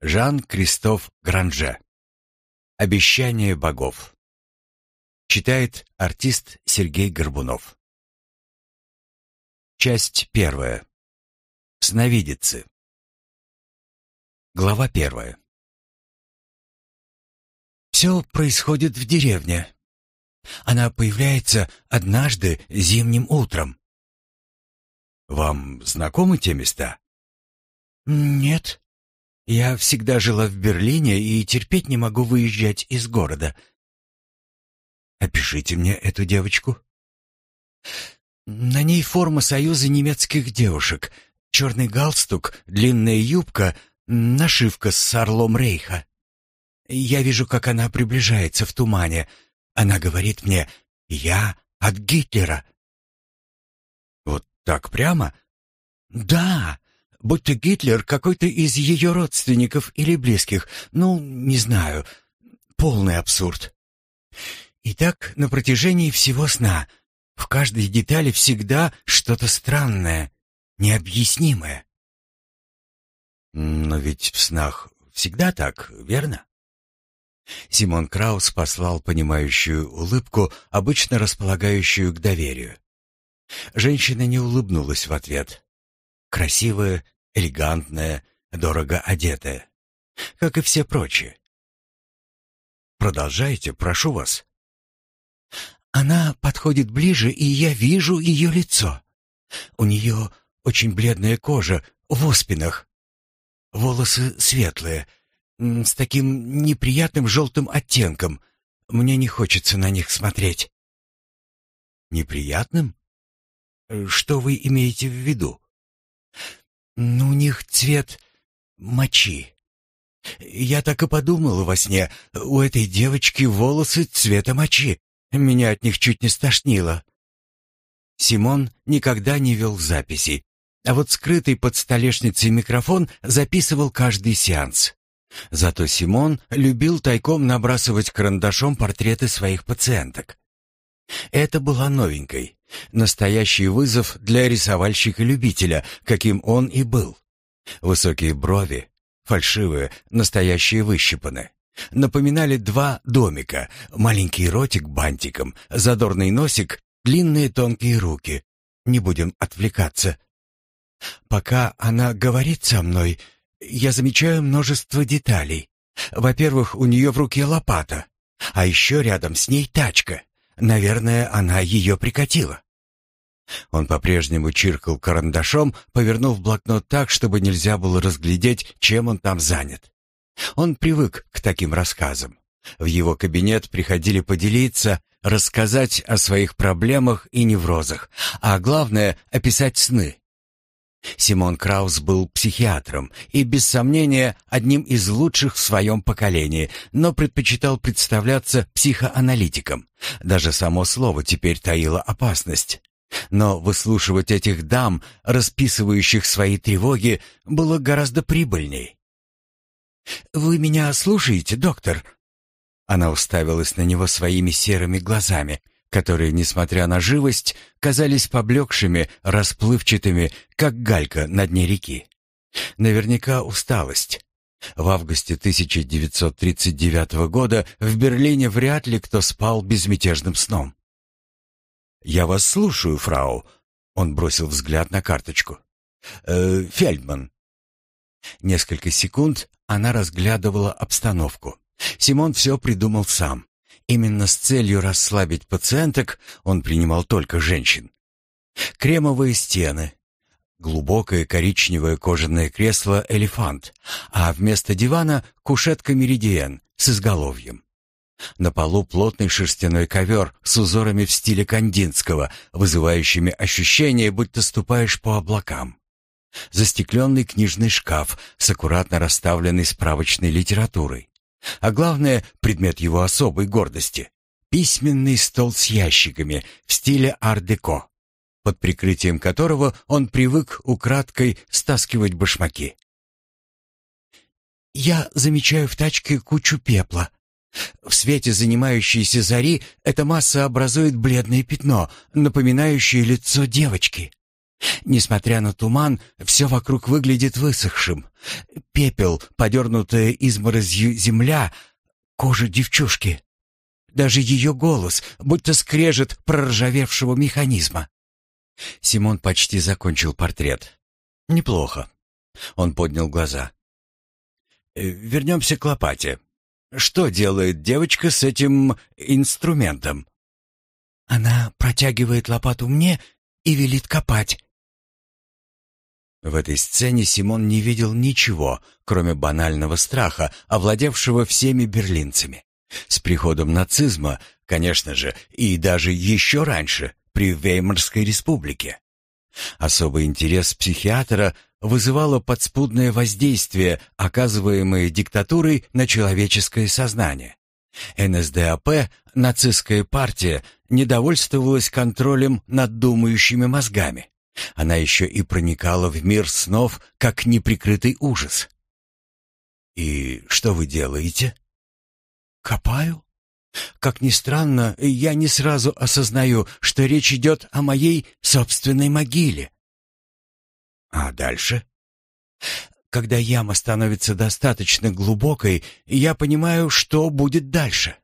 Жан-Кристоф Гранже. Обещание богов. Читает артист Сергей Горбунов. Часть первая. Сновидицы. Глава первая. Все происходит в деревне. Она появляется однажды зимним утром. Вам знакомы те места? Нет, я всегда жила в Берлине и терпеть не могу выезжать из города. Опишите мне эту девочку. На ней форма союза немецких девушек. Черный галстук, длинная юбка, нашивка с орлом Рейха. Я вижу, как она приближается в тумане. Она говорит мне «Я от Гитлера». «Вот так прямо?» «Да, будто Гитлер какой-то из ее родственников или близких. Ну, не знаю. Полный абсурд. И так на протяжении всего сна. В каждой детали всегда что-то странное, необъяснимое. Но ведь в снах всегда так, верно? Симон Краус послал понимающую улыбку, обычно располагающую к доверию. Женщина не улыбнулась в ответ. Красивая, элегантная, дорого одетая, как и все прочие. Продолжайте, прошу вас. Она подходит ближе, и я вижу ее лицо. У нее очень бледная кожа, в оспинах. Волосы светлые, с таким неприятным желтым оттенком. Мне не хочется на них смотреть. Неприятным? Э, что вы имеете в виду? «Ну, у них цвет мочи». Я так и подумал во сне, у этой девочки волосы цвета мочи. Меня от них чуть не стошнило. Симон никогда не вел записей, а вот скрытый под столешницей микрофон записывал каждый сеанс. Зато Симон любил тайком набрасывать карандашом портреты своих пациенток. Это была новенькой. Настоящий вызов для рисовальщика-любителя, каким он и был. Высокие брови, фальшивые, настоящие выщипаны. Напоминали два домика, маленький ротик бантиком, задорный носик, длинные тонкие руки. Не будем отвлекаться. Пока она говорит со мной, я замечаю множество деталей. Во-первых, у нее в руке лопата, а еще рядом с ней тачка. Наверное, она ее прикатила. Он по-прежнему чиркал карандашом, повернув блокнот так, чтобы нельзя было разглядеть, чем он там занят. Он привык к таким рассказам. В его кабинет приходили поделиться, рассказать о своих проблемах и неврозах, а главное — описать сны, Симон Краус был психиатром и, без сомнения, одним из лучших в своем поколении, но предпочитал представляться психоаналитиком. Даже само слово теперь таило опасность. Но выслушивать этих дам, расписывающих свои тревоги, было гораздо прибыльней. «Вы меня слушаете, доктор?» Она уставилась на него своими серыми глазами – которые, несмотря на живость, казались поблекшими, расплывчатыми, как галька на дне реки. Наверняка усталость. В августе 1939 года в Берлине вряд ли кто спал безмятежным сном. «Я вас слушаю, фрау», — он бросил взгляд на карточку. «Э, «Фельдман». Несколько секунд она разглядывала обстановку. Симон все придумал сам. Именно с целью расслабить пациенток он принимал только женщин. Кремовые стены, глубокое коричневое кожаное кресло «Элефант», а вместо дивана кушетка «Меридиен» с изголовьем. На полу плотный шерстяной ковер с узорами в стиле кандинского, вызывающими ощущение, будто ступаешь по облакам. Застекленный книжный шкаф с аккуратно расставленной справочной литературой а главное, предмет его особой гордости — письменный стол с ящиками в стиле ар-деко, под прикрытием которого он привык украдкой стаскивать башмаки. «Я замечаю в тачке кучу пепла», в свете занимающейся зари эта масса образует бледное пятно, напоминающее лицо девочки. Несмотря на туман, все вокруг выглядит высохшим. Пепел, подернутая изморозью земля, кожа девчушки. Даже ее голос, будто скрежет проржавевшего механизма. Симон почти закончил портрет. «Неплохо». Он поднял глаза. «Э, «Вернемся к лопате. Что делает девочка с этим инструментом?» «Она протягивает лопату мне и велит копать», в этой сцене Симон не видел ничего, кроме банального страха, овладевшего всеми берлинцами. С приходом нацизма, конечно же, и даже еще раньше, при Веймарской республике. Особый интерес психиатра вызывало подспудное воздействие, оказываемое диктатурой на человеческое сознание. НСДАП, нацистская партия, недовольствовалась контролем над думающими мозгами. Она еще и проникала в мир снов, как неприкрытый ужас. «И что вы делаете?» «Копаю. Как ни странно, я не сразу осознаю, что речь идет о моей собственной могиле». «А дальше?» «Когда яма становится достаточно глубокой, я понимаю, что будет дальше».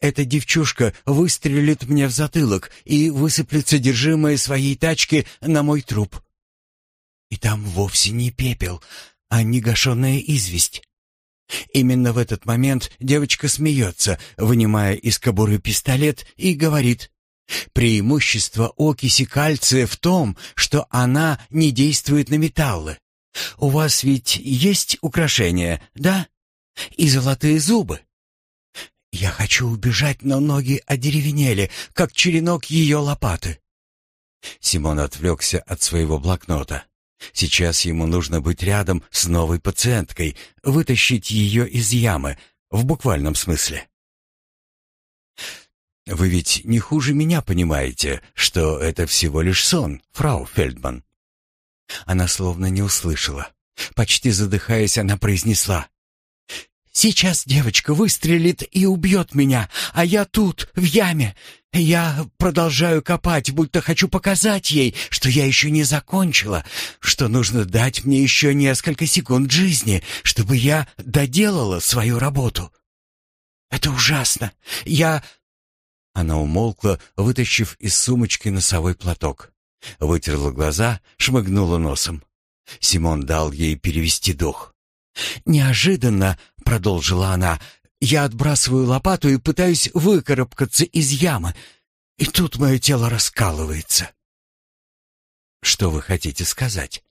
Эта девчушка выстрелит мне в затылок и высыплет содержимое своей тачки на мой труп. И там вовсе не пепел, а негашенная известь. Именно в этот момент девочка смеется, вынимая из кобуры пистолет и говорит «Преимущество окиси кальция в том, что она не действует на металлы. У вас ведь есть украшения, да? И золотые зубы». Я хочу убежать, но ноги одеревенели, как черенок ее лопаты. Симон отвлекся от своего блокнота. Сейчас ему нужно быть рядом с новой пациенткой, вытащить ее из ямы, в буквальном смысле. «Вы ведь не хуже меня понимаете, что это всего лишь сон, фрау Фельдман». Она словно не услышала. Почти задыхаясь, она произнесла. Сейчас девочка выстрелит и убьет меня, а я тут, в яме. Я продолжаю копать, будто хочу показать ей, что я еще не закончила, что нужно дать мне еще несколько секунд жизни, чтобы я доделала свою работу. Это ужасно. Я...» Она умолкла, вытащив из сумочки носовой платок. Вытерла глаза, шмыгнула носом. Симон дал ей перевести дух. Неожиданно, продолжила она, я отбрасываю лопату и пытаюсь выкарабкаться из ямы, и тут мое тело раскалывается. Что вы хотите сказать?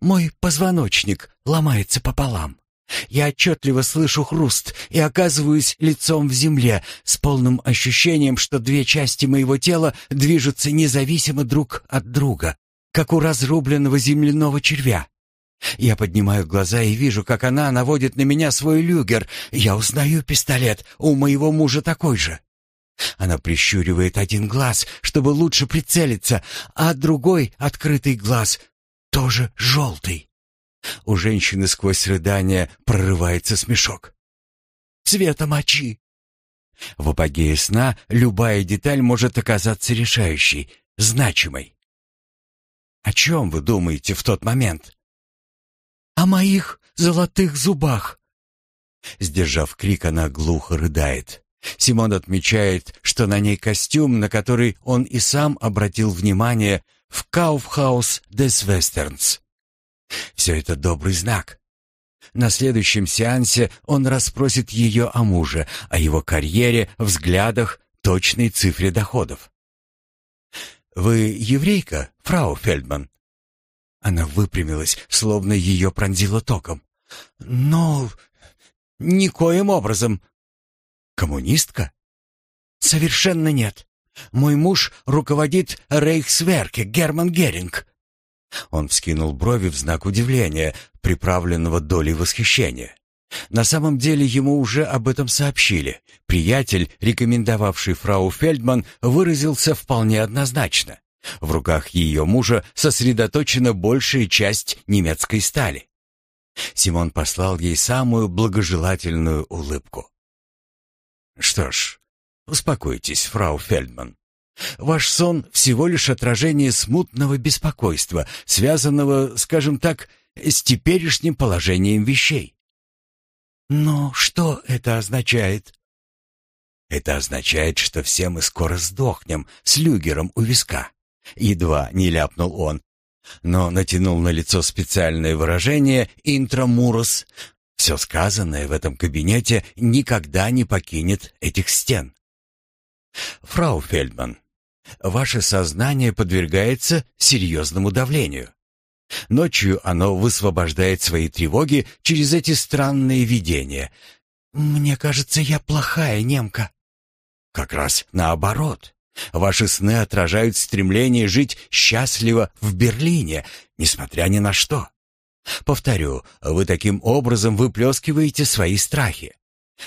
Мой позвоночник ломается пополам. Я отчетливо слышу хруст и оказываюсь лицом в земле с полным ощущением, что две части моего тела движутся независимо друг от друга, как у разрубленного земляного червя. Я поднимаю глаза и вижу, как она наводит на меня свой люгер. Я узнаю пистолет, у моего мужа такой же. Она прищуривает один глаз, чтобы лучше прицелиться, а другой открытый глаз тоже желтый. У женщины сквозь рыдание прорывается смешок. «Цвета мочи!» В апогее сна любая деталь может оказаться решающей, значимой. О чем вы думаете в тот момент? о моих золотых зубах!» Сдержав крик, она глухо рыдает. Симон отмечает, что на ней костюм, на который он и сам обратил внимание в Kaufhaus des Westerns. Все это добрый знак. На следующем сеансе он расспросит ее о муже, о его карьере, взглядах, точной цифре доходов. «Вы еврейка, фрау Фельдман?» Она выпрямилась, словно ее пронзило током. «Но... никоим образом...» «Коммунистка?» «Совершенно нет. Мой муж руководит Рейхсверке Герман Геринг». Он вскинул брови в знак удивления, приправленного долей восхищения. На самом деле ему уже об этом сообщили. Приятель, рекомендовавший фрау Фельдман, выразился вполне однозначно. В руках ее мужа сосредоточена большая часть немецкой стали. Симон послал ей самую благожелательную улыбку. «Что ж, успокойтесь, фрау Фельдман. Ваш сон всего лишь отражение смутного беспокойства, связанного, скажем так, с теперешним положением вещей». «Но что это означает?» «Это означает, что все мы скоро сдохнем с люгером у виска». Едва не ляпнул он, но натянул на лицо специальное выражение «интрамурос». Все сказанное в этом кабинете никогда не покинет этих стен. «Фрау Фельдман, ваше сознание подвергается серьезному давлению. Ночью оно высвобождает свои тревоги через эти странные видения. Мне кажется, я плохая немка». «Как раз наоборот. Ваши сны отражают стремление жить счастливо в Берлине, несмотря ни на что. Повторю, вы таким образом выплескиваете свои страхи.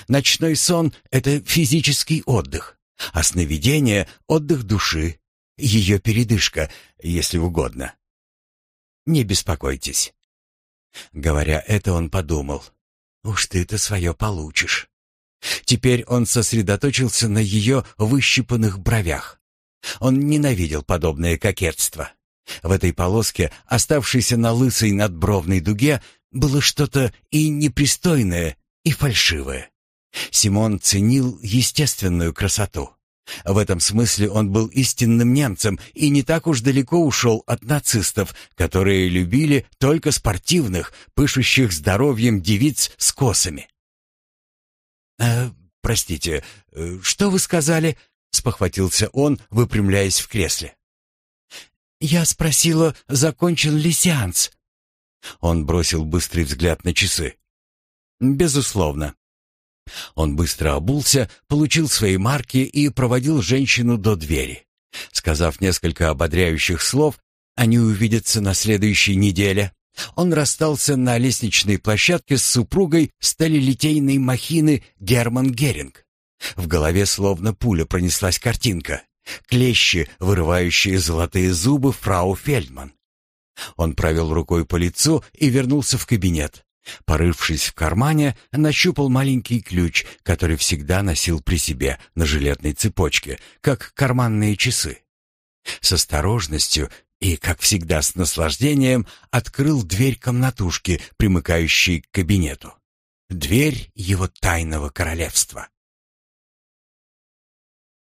Ночной сон — это физический отдых, а сновидение — отдых души, ее передышка, если угодно. Не беспокойтесь. Говоря это, он подумал, уж ты-то свое получишь. Теперь он сосредоточился на ее выщипанных бровях. Он ненавидел подобное кокетство. В этой полоске, оставшейся на лысой надбровной дуге, было что-то и непристойное, и фальшивое. Симон ценил естественную красоту. В этом смысле он был истинным немцем и не так уж далеко ушел от нацистов, которые любили только спортивных, пышущих здоровьем девиц с косами. «Э, простите, э, что вы сказали?» — спохватился он, выпрямляясь в кресле. «Я спросила, закончен ли сеанс?» Он бросил быстрый взгляд на часы. «Безусловно». Он быстро обулся, получил свои марки и проводил женщину до двери. Сказав несколько ободряющих слов, они увидятся на следующей неделе, он расстался на лестничной площадке с супругой сталелитейной махины Герман Геринг. В голове словно пуля пронеслась картинка. Клещи, вырывающие золотые зубы фрау Фельдман. Он провел рукой по лицу и вернулся в кабинет. Порывшись в кармане, нащупал маленький ключ, который всегда носил при себе на жилетной цепочке, как карманные часы. С осторожностью, и, как всегда с наслаждением, открыл дверь комнатушки, примыкающей к кабинету. Дверь его тайного королевства.